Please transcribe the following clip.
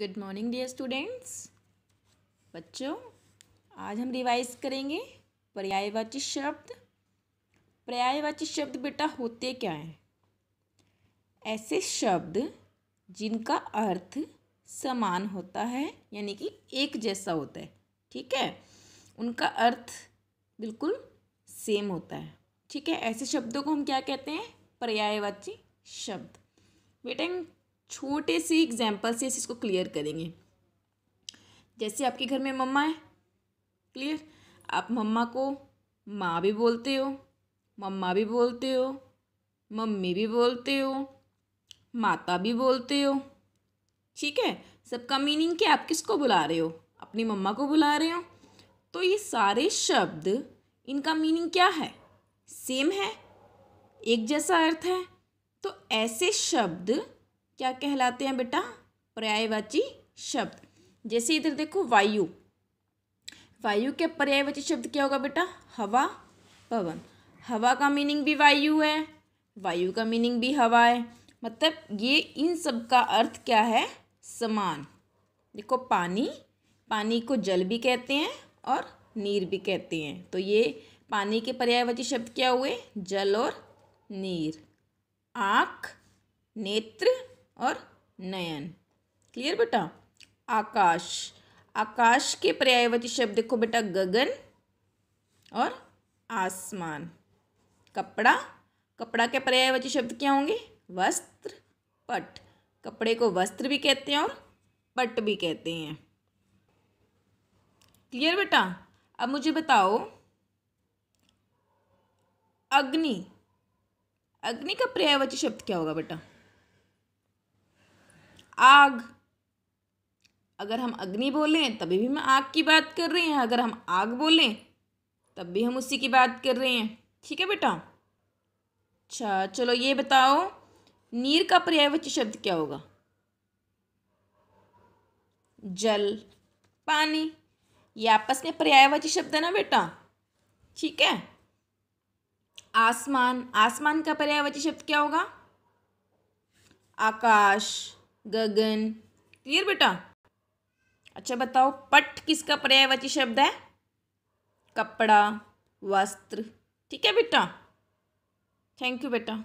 good morning dear students बच्चों आज हम रिवाइज करेंगे पर्यायवाची शब्द पर्यायवाची शब्द बेटा होते क्या हैं ऐसे शब्द जिनका अर्थ समान होता है यानी कि एक जैसा होता है ठीक है उनका अर्थ बिल्कुल सेम होता है ठीक है ऐसे शब्दों को हम क्या कहते हैं पर्यायवाची शब्द बेटा छोटे से एग्जाम्पल से इसको क्लियर करेंगे जैसे आपके घर में मम्मा है क्लियर आप मम्मा को माँ भी बोलते हो मम्मा भी बोलते हो मम्मी भी बोलते हो माता भी बोलते हो ठीक है सबका मीनिंग क्या आप किसको बुला रहे हो अपनी मम्मा को बुला रहे हो तो ये सारे शब्द इनका मीनिंग क्या है सेम है एक जैसा अर्थ है तो ऐसे शब्द क्या कहलाते हैं बेटा पर्यायवाची शब्द जैसे इधर देखो वायु वायु के पर्यायवाची शब्द क्या होगा बेटा हवा पवन हवा का मीनिंग भी वायु है वायु का मीनिंग भी हवा है मतलब ये इन सब का अर्थ क्या है समान देखो पानी पानी को जल भी कहते हैं और नीर भी कहते हैं तो ये पानी के पर्यायवाची शब्द क्या हुए जल और नीर आँख नेत्र और नयन क्लियर बेटा आकाश आकाश के पर्यायवती शब्द देखो बेटा गगन और आसमान कपड़ा कपड़ा के पर्यायवाची शब्द क्या होंगे वस्त्र पट कपड़े को वस्त्र भी कहते हैं और पट भी कहते हैं क्लियर बेटा अब मुझे बताओ अग्नि अग्नि का पर्यायवाची शब्द क्या होगा बेटा आग अगर हम अग्नि बोलें तभी भी हम आग की बात कर रहे हैं अगर हम आग बोलें तब भी हम उसी की बात कर रहे हैं ठीक है बेटा अच्छा चलो ये बताओ नीर का पर्यायवाची शब्द क्या होगा जल पानी ये आपस में पर्यायवाची शब्द है ना बेटा ठीक है आसमान आसमान का पर्यायवाची शब्द क्या होगा आकाश गगन क्लियर बेटा अच्छा बताओ पट किसका पर्यायवाची शब्द है कपड़ा वस्त्र ठीक है बेटा थैंक यू बेटा